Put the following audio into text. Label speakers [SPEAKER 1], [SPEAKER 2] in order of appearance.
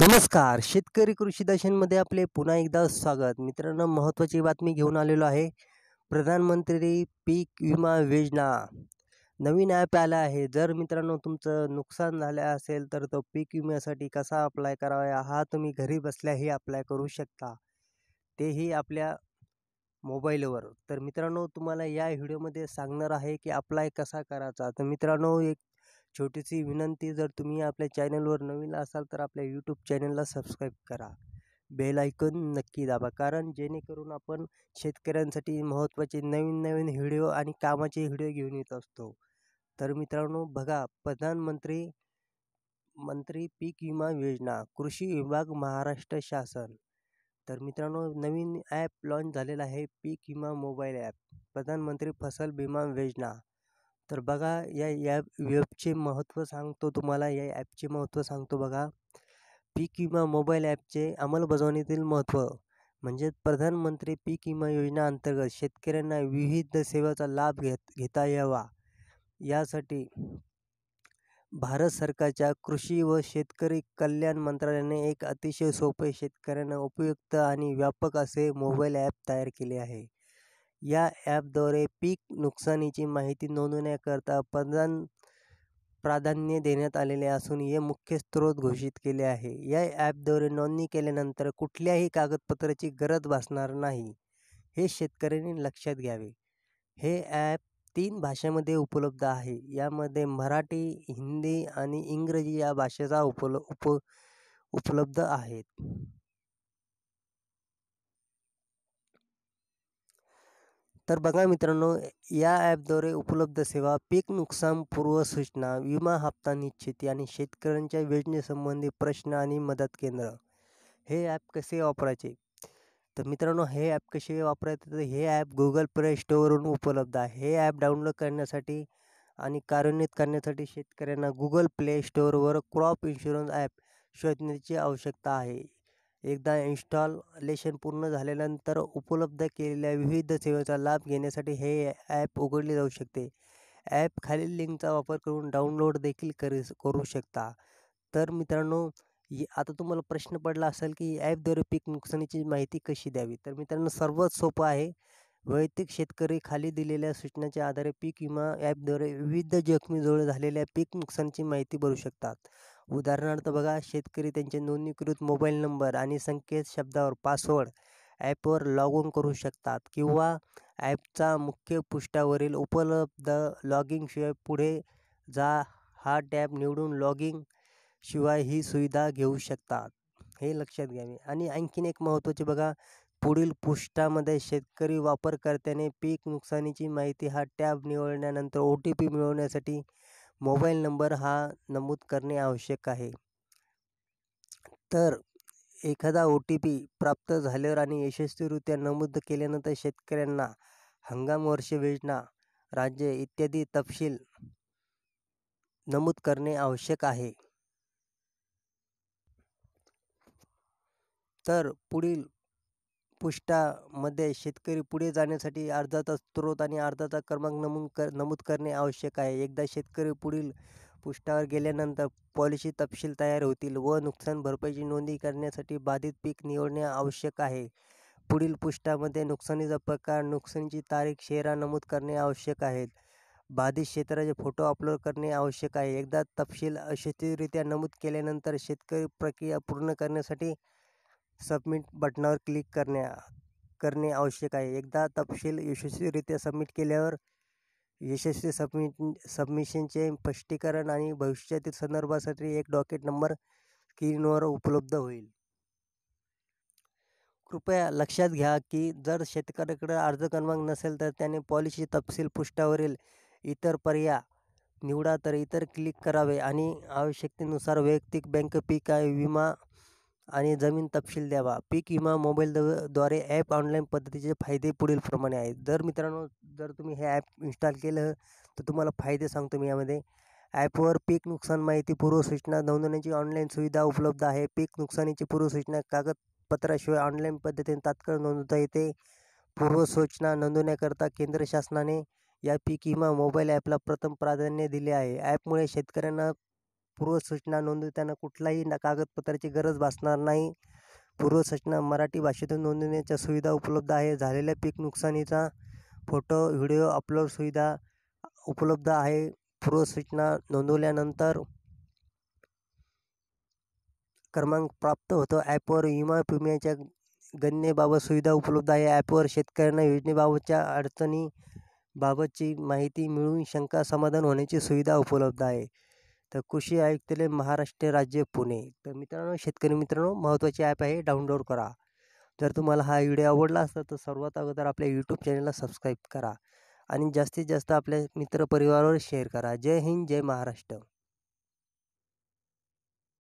[SPEAKER 1] नमस्कार शेतकरी कृषी दशांमध्ये आपले पुन्हा एकदा स्वागत मित्रांनो महत्त्वाची बातमी घेऊन आलेलो आहे प्रधानमंत्री पीक विमा योजना नवीन ॲप आला आहे जर मित्रांनो तुमचं नुकसान झालं असेल तर तो पीक विम्यासाठी कसा अप्लाय करावा हा तुम्ही घरी बसल्याही अप्लाय करू शकता तेही आपल्या मोबाईलवर तर मित्रांनो तुम्हाला या व्हिडिओमध्ये सांगणार आहे की अप्लाय कसा करायचा तर मित्रांनो एक छोटीशी विनंती जर तुम्ही आपल्या चॅनलवर नवीन असाल तर आपल्या यूट्यूब चॅनलला सबस्क्राईब करा बेल ऐकून नक्की दाबा कारण जेणेकरून आपण शेतकऱ्यांसाठी महत्त्वाचे नवीन नवीन व्हिडिओ आणि कामाचे व्हिडिओ घेऊन येत असतो तर मित्रांनो बघा प्रधानमंत्री मंत्री पीक विमा योजना कृषी विभाग महाराष्ट्र शासन तर मित्रांनो नवीन ॲप लॉन्च झालेला आहे पीक विमा मोबाईल ॲप प्रधानमंत्री फसल विमा योजना तर बघा या या वेबचे महत्त्व सांगतो तुम्हाला या ॲपचे महत्त्व सांगतो बघा पीक विमा मोबाईल ॲपचे अंमलबजावणीतील महत्त्व म्हणजे प्रधानमंत्री पीक विमा योजना अंतर्गत शेतकऱ्यांना विविध सेवाचा लाभ घेत घेता यावा यासाठी भारत सरकारच्या कृषी व शेतकरी कल्याण मंत्रालयाने एक अतिशय सोपे शेतकऱ्यांना उपयुक्त आणि व्यापक असे मोबाईल ॲप तयार केले आहे या ॲपद्वारे पीक नुकसानीची माहिती नोंदवण्याकरता प्रदान प्राधान्य देण्यात आलेले असून हे मुख्य स्रोत घोषित केले आहे या ॲपद्वारे नोंदणी केल्यानंतर कुठल्याही कागदपत्राची गरज भासणार नाही हे शेतकऱ्यांनी लक्षात घ्यावे हे ॲप तीन भाषेमध्ये उपलब्ध आहे यामध्ये मराठी हिंदी आणि इंग्रजी या भाषेचा उपल उप उपलब्ध आहेत तर बघा मित्रांनो या ॲपद्वारे उपलब्ध सेवा पीक नुकसान पूर्व सूचना विमा हप्ता निश्चिती आणि शेतकऱ्यांच्या योजनेसंबंधी प्रश्न आणि मदत केंद्र हे ॲप कसे वापरायचे तर मित्रांनो हे ॲप कसे वापरायचे तर हे ॲप गुगल प्ले स्टोअरवरून उपलब्ध आहे हे ॲप डाउनलोड करण्यासाठी आणि कार्यान्वित करण्यासाठी शेतकऱ्यांना गुगल प्ले स्टोअरवर क्रॉप इन्शुरन्स ॲप शोधण्याची आवश्यकता आहे एकदा इन्स्टॉलेशन पूर्ण झाल्यानंतर उपलब्ध केलेल्या विविध सेवेचा लाभ घेण्यासाठी हे ॲप उघडले जाऊ शकते ॲप खालील लिंकचा वापर करून डाउनलोड देखील करू करू शकता तर मित्रांनो आता तुम्हाला प्रश्न पडला असेल की ॲपद्वारे पीक नुकसानीची माहिती कशी द्यावी तर मित्रांनो सर्वात सोपं आहे वैयक्तिक शेतकरी खाली दिलेल्या सूचनाच्या आधारे पीक विमा ॲपद्वारे विविध जखमीजवळ झालेल्या पीक नुकसानीची माहिती भरू शकतात उदाहरणार्थ बघा शेतकरी त्यांचे नोंदणीकृत मोबाईल नंबर आणि संकेत शब्दावर पासवर्ड ॲपवर लॉग इन करू शकतात किंवा ॲपचा मुख्य पृष्ठावरील उपलब्ध लॉगिंगशिवाय पुढे जा हा टॅब निवडून लॉगिंग शिवाय ही सुविधा घेऊ शकतात हे लक्षात घ्यावे आणि आणखीन एक महत्त्वाचे बघा पुढील पृष्ठामध्ये शेतकरी वापरकर्त्याने पीक नुकसानीची माहिती हा टॅब निवडल्यानंतर ओ टी पी मिळवण्यासाठी मोबाईल नंबर हा नमूद करणे आवश्यक आहे तर एखादा ओ टी पी प्राप्त झाल्यावर आणि यशस्वीरित्या नमूद केल्यानंतर शेतकऱ्यांना हंगाम वर्ष योजना राज्य इत्यादी तपशील नमूद करणे आवश्यक आहे तर पुढील मध्ये शेतकरी पुढे जाण्यासाठी अर्जाचा स्रोत आणि अर्जाचा क्रमांक नमूद कर नमूद करणे आवश्यक आहे एकदा शेतकरी पुढील पृष्ठावर गेल्यानंतर पॉलिसी तपशील तयार होतील व नुकसान भरपाईची नोंदी करण्यासाठी बाधित पीक निवडणे आवश्यक आहे पुढील पृष्ठामध्ये नुकसानीचा प्रकार नुकसानीची तारीख शेरा नमूद करणे आवश्यक आहे बाधित क्षेत्राचे फोटो अपलोड करणे आवश्यक आहे एकदा तपशील यशस्वीरित्या नमूद केल्यानंतर शेतकरी प्रक्रिया पूर्ण करण्यासाठी सबमिट बटनावर क्लिक करण्या करणे आवश्यक आहे एकदा तपशील यशस्वीरित्या सबमिट केल्यावर यशस्वी सबमिट सबमिशनचे स्पष्टीकरण आणि भविष्यातील संदर्भासाठी एक डॉकेट नंबर स्क्रीनवर उपलब्ध होईल कृपया लक्षात घ्या की जर शेतकऱ्याकडे अर्ज क्रमांक नसेल तर त्याने पॉलिसी तपशील पृष्ठावरील इतर पर्याय निवडा तर इतर क्लिक करावे आणि आवश्यकतेनुसार वैयक्तिक बँक पीक विमा आणि जमीन तपशील द्यावा पीक विमा मोबाईल द्वारे ॲप ऑनलाईन पद्धतीचे फायदे पुढीलप्रमाणे आहेत जर मित्रांनो जर तुम्ही हे ॲप इन्स्टॉल केलं तर तुम्हाला फायदे सांगतो मी यामध्ये ॲपवर पीक नुकसान माहिती पूर्वसूचना नोंदवण्याची ऑनलाईन सुविधा उपलब्ध आहे पीक नुकसानीची पूर्वसूचना कागदपत्राशिवाय ऑनलाईन पद्धतीने तात्काळ नोंदवता येते पूर्वसूचना नोंदवण्याकरता केंद्र शासनाने या पीक विमा मोबाईल ॲपला प्रथम प्राधान्य दिले आहे ॲपमुळे शेतकऱ्यांना पूर्वसूचना नोंदवताना कुठलाही ना कागदपत्राची गरज भासणार नाही पूर्वसूचना मराठी भाषेतून नोंदवण्याच्या सुविधा उपलब्ध आहे झालेल्या पीक नुकसानीचा फोटो व्हिडिओ अपलोड सुविधा उपलब्ध आहे पूर्वसूचना नोंदवल्यानंतर क्रमांक प्राप्त होतो ॲपवर विमा विम्याच्या गणनेबाबत सुविधा उपलब्ध आहे ॲपवर शेतकऱ्यांना योजनेबाबतच्या अडचणीबाबतची बाबतची माहिती मिळून शंका समाधान होण्याची सुविधा उपलब्ध आहे तर कृषी आयुक्तालय महाराष्ट्र राज्य पुणे तर मित्रांनो शेतकरी मित्रांनो महत्त्वाचे ॲप आहे डाउनलोड करा जर तुम्हाला हा व्हिडिओ आवडला असता तर सर्वात अगोदर आपल्या यूट्यूब चॅनलला सबस्क्राईब करा आणि जास्तीत जास्त आपल्या मित्रपरिवारावर शेअर करा जय हिंद जय महाराष्ट्र